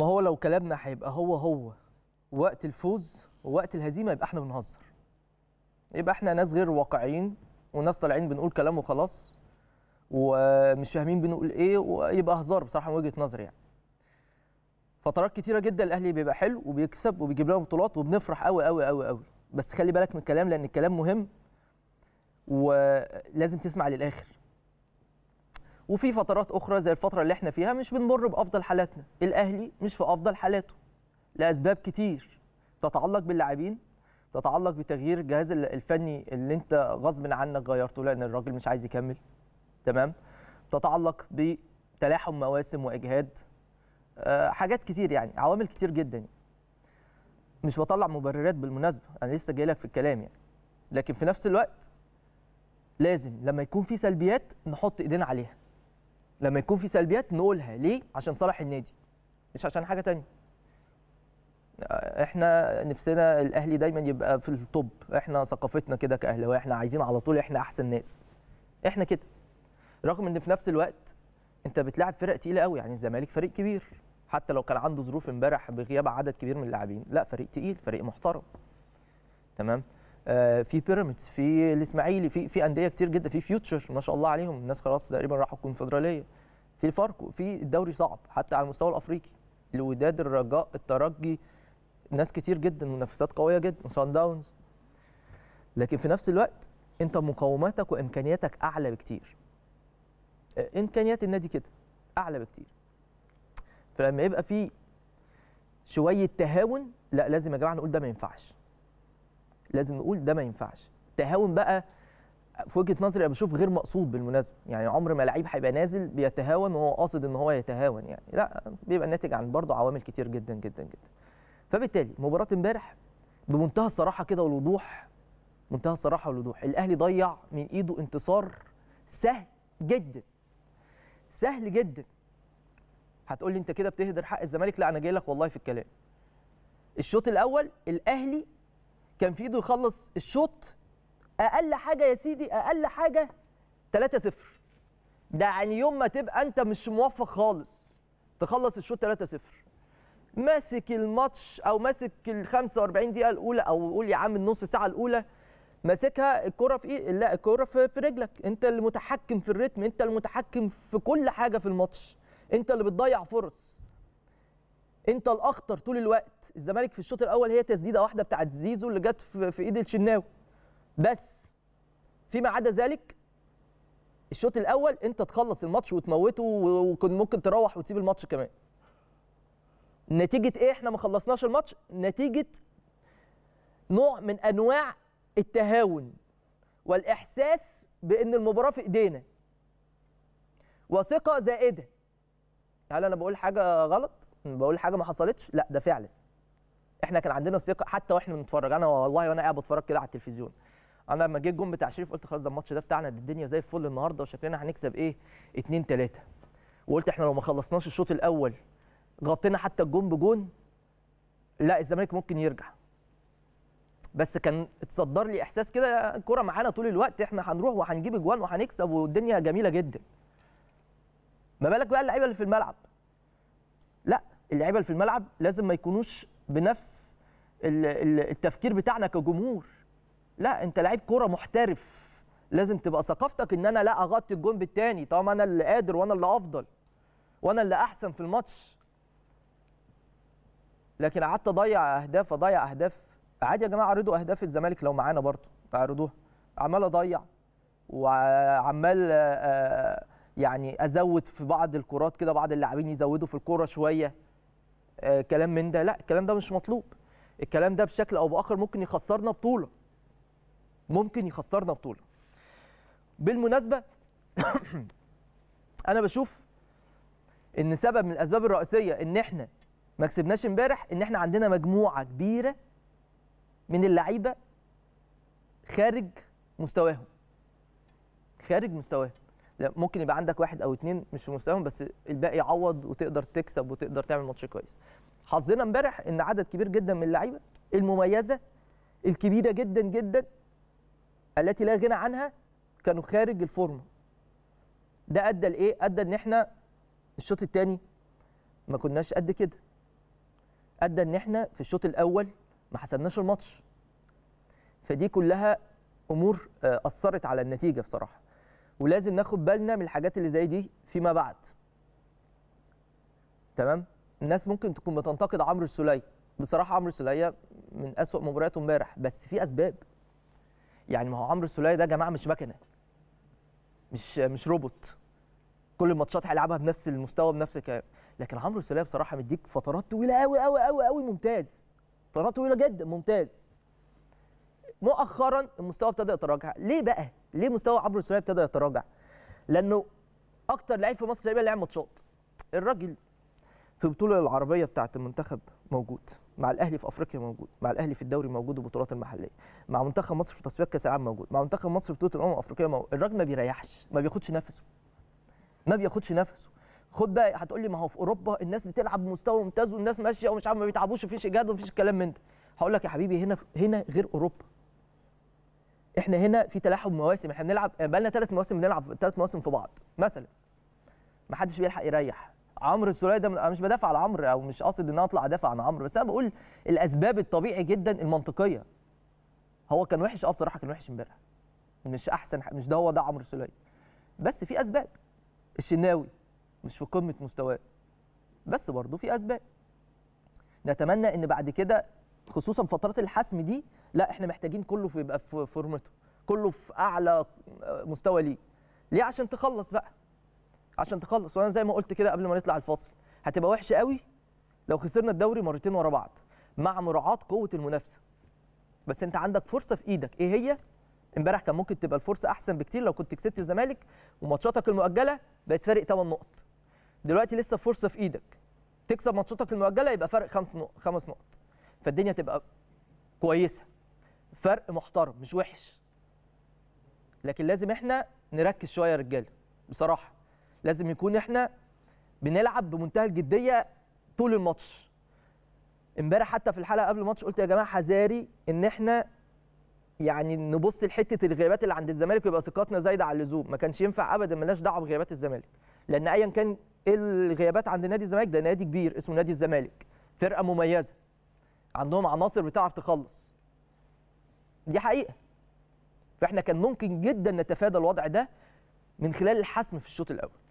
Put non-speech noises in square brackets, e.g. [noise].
ما هو لو كلامنا هيبقى هو هو وقت الفوز ووقت الهزيمه يبقى احنا بنهزر يبقى احنا ناس غير واقعيين وناس طالعين بنقول كلام وخلاص ومش فاهمين بنقول ايه ويبقى هزار بصراحه من وجهه نظري يعني فترات كتيره جدا الاهلي بيبقى حلو وبيكسب وبيجيب لنا بطولات وبنفرح قوي قوي قوي قوي بس خلي بالك من الكلام لان الكلام مهم ولازم تسمع للاخر وفي فترات اخرى زي الفتره اللي احنا فيها مش بنمر بافضل حالاتنا الاهلي مش في افضل حالاته لاسباب كتير تتعلق باللاعبين تتعلق بتغيير الجهاز الفني اللي انت غصب عنك غيرته لان الراجل مش عايز يكمل تمام تتعلق بتلاحم مواسم واجهاد أه حاجات كتير يعني عوامل كتير جدا يعني. مش بطلع مبررات بالمناسبه انا لسه جاي لك في الكلام يعني لكن في نفس الوقت لازم لما يكون في سلبيات نحط ايدينا عليها لما يكون في سلبيات نقولها ليه عشان صالح النادي مش عشان حاجه تانية احنا نفسنا الاهلي دايما يبقى في الطب احنا ثقافتنا كده كاهلاويه احنا عايزين على طول احنا احسن ناس احنا كده رغم ان في نفس الوقت انت بتلعب فرق تقيله قوي يعني الزمالك فريق كبير حتى لو كان عنده ظروف امبارح بغياب عدد كبير من اللاعبين لا فريق تقيل فريق محترم تمام آه، في بيراميدز في الاسماعيلي في في انديه كتير جدا في فيوتشر ما شاء الله عليهم الناس خلاص تقريبا راحوا الكونفدراليه في الفاركو في الدوري صعب حتى على المستوى الافريقي الوداد الرجاء الترجي ناس كتير جدا منافسات قويه جدا سان داونز لكن في نفس الوقت انت مقوماتك وامكانياتك اعلى بكتير آه، امكانيات النادي كده اعلى بكتير فلما يبقى في شويه تهاون لا لازم يا جماعه نقول ده ما ينفعش لازم نقول ده ما ينفعش تهاون بقى في وجهه نظري انا بشوف غير مقصود بالمناسبه يعني عمر ما لعيب هيبقى نازل بيتهاون وهو قاصد ان هو يتهاون يعني لا بيبقى الناتج عن برضه عوامل كتير جدا جدا جدا فبالتالي مباراه امبارح بمنتهى الصراحه كده والوضوح منتهى الصراحه والوضوح الاهلي ضيع من ايده انتصار سهل جدا سهل جدا هتقول لي انت كده بتهدر حق الزمالك لا انا جاي لك والله في الكلام الشوط الاول الاهلي كان في ايده يخلص الشوط اقل حاجه يا سيدي اقل حاجه 3 0 ده يعني يوم ما تبقى انت مش موفق خالص تخلص الشوط 3 0 ماسك الماتش او ماسك ال 45 دقيقه الاولى او قول يا عم النص ساعه الاولى ماسكها الكره في ايه لا الكره في, في رجلك انت المتحكم في الريتم انت المتحكم في كل حاجه في الماتش انت اللي بتضيع فرص انت الاخطر طول الوقت الزمالك في الشوط الاول هي تسديده واحده بتاعت زيزو اللي جت في ايد الشناوي بس فيما عدا ذلك الشوط الاول انت تخلص الماتش وتموته وكنت ممكن تروح وتسيب الماتش كمان نتيجه ايه احنا ما خلصناش الماتش نتيجه نوع من انواع التهاون والاحساس بان المباراه في ايدينا وثقه زائده هل انا بقول حاجه غلط بقول حاجه ما حصلتش لا ده فعلا احنا كان عندنا ثقه حتى واحنا بنتفرج انا والله وانا قاعد بتفرج كده على التلفزيون انا لما جه الجون بتاع شريف قلت خلاص ده الماتش ده بتاعنا ده الدنيا زي الفل النهارده وشكلنا هنكسب ايه 2 3 وقلت احنا لو ما خلصناش الشوط الاول غطينا حتى الجون بجون لا الزمالك ممكن يرجع بس كان اتصدر لي احساس كده الكوره معانا طول الوقت احنا هنروح وهنجيب اجوان وهنكسب والدنيا جميله جدا ما بالك بقى اللعيبه اللي في الملعب اللعيبه اللي في الملعب لازم ما يكونوش بنفس التفكير بتاعنا كجمهور لا انت لعيب كوره محترف لازم تبقى ثقافتك ان انا لا اغطي الجون بالتاني طالما انا اللي قادر وانا اللي افضل وانا اللي احسن في الماتش لكن قعدت اضيع اهداف اضيع اهداف عادي يا جماعه عرضوا اهداف الزمالك لو معانا برضه اعرضوها عمال اضيع وعمال آه، آه، يعني ازود في بعض الكرات كده بعض اللاعبين يزودوا في الكوره شويه آه، كلام من ده لا الكلام ده مش مطلوب الكلام ده بشكل او باخر ممكن يخسرنا بطوله ممكن يخسرنا بطوله بالمناسبه [coughs] انا بشوف ان سبب من الاسباب الرئيسيه ان احنا ما كسبناش امبارح ان احنا عندنا مجموعه كبيره من اللعيبه خارج مستواهم خارج مستواهم ممكن يبقى عندك واحد او اتنين مش في مستواهم بس الباقي يعوض وتقدر تكسب وتقدر تعمل ماتش كويس حظنا امبارح ان عدد كبير جدا من اللعيبه المميزه الكبيره جدا جدا التي لا غنى عنها كانوا خارج الفورمه ده ادى لايه ادى ان احنا الشوط الثاني ما كناش قد كده ادى ان احنا في الشوط الاول ما حسبناش الماتش فدي كلها امور آه، اثرت على النتيجه بصراحه ولازم ناخد بالنا من الحاجات اللي زي دي فيما بعد تمام الناس ممكن تكون بتنتقد عمرو السوليه بصراحه عمرو السوليه من اسوء مبارياته امبارح بس في اسباب يعني ما هو عمرو السوليه ده يا جماعه مش مكنه مش مش روبوت كل الماتشات هيلعبها بنفس المستوى بنفس الكلام لكن عمرو السوليه بصراحه مديك فترات طويله قوي قوي قوي قوي ممتاز فترات طويله جدا ممتاز مؤخرا المستوى ابتدى يتراجع ليه بقى ليه مستوى عمرو السوليه ابتدى يتراجع؟ لانه اكتر لعيب في مصر تقريبا لعب ماتشات الراجل في البطوله العربيه بتاعه المنتخب موجود مع الاهلي في افريقيا موجود مع الاهلي في الدوري موجود والبطولات المحليه مع منتخب مصر في تصفيات كاس العالم موجود مع منتخب مصر في بطوله الامم الافريقيه موجود الراجل ما بيريحش ما بياخدش نفسه ما بياخدش نفسه خد بقى هتقول لي ما هو في اوروبا الناس بتلعب بمستوى ممتاز والناس ماشيه ومش عارف ما بيتعبوش ومفيش اجهاد ومفيش الكلام من ده هقول لك يا حبيبي هنا هنا غير اوروبا احنا هنا في تلاحم مواسم احنا بنلعب بقى لنا ثلاث مواسم بنلعب ثلاث مواسم في بعض مثلا ما حدش بيلحق يريح عمرو السوليه ده انا مش بدافع على عمرو او مش قاصد ان انا اطلع ادافع عن عمرو بس انا بقول الاسباب الطبيعي جدا المنطقيه هو كان وحش اه بصراحه كان وحش امبارح مش احسن مش ده هو ده عمرو السوليه بس في اسباب الشناوي مش في قمه مستواه بس برضه في اسباب نتمنى ان بعد كده خصوصا فترات الحسم دي لا احنا محتاجين كله في يبقى في فورمته كله في اعلى مستوى ليه ليه عشان تخلص بقى عشان تخلص وانا زي ما قلت كده قبل ما نطلع الفاصل هتبقى وحشه قوي لو خسرنا الدوري مرتين ورا بعض مع مراعاه قوه المنافسه بس انت عندك فرصه في ايدك ايه هي امبارح كان ممكن تبقى الفرصه احسن بكتير لو كنت كسبت الزمالك وماتشاتك المؤجله بقت فارق 8 نقط دلوقتي لسه فرصه في ايدك تكسب ماتشاتك المؤجله يبقى فارق 5 نقط 5 نقط فالدنيا تبقى كويسه فرق محترم مش وحش لكن لازم احنا نركز شويه يا رجاله بصراحه لازم يكون احنا بنلعب بمنتهى الجديه طول الماتش امبارح حتى في الحلقه قبل الماتش قلت يا جماعه حذاري ان احنا يعني نبص لحته الغيابات اللي عند الزمالك ويبقى ثقتنا زايده على اللزوم ما كانش ينفع ابدا ملناش دعوه بغيابات الزمالك لان ايا كان إيه الغيابات عند نادي الزمالك ده نادي كبير اسمه نادي الزمالك فرقه مميزه عندهم عناصر بتعرف تخلص دي حقيقه فاحنا كان ممكن جدا نتفادى الوضع ده من خلال الحسم في الشوط الاول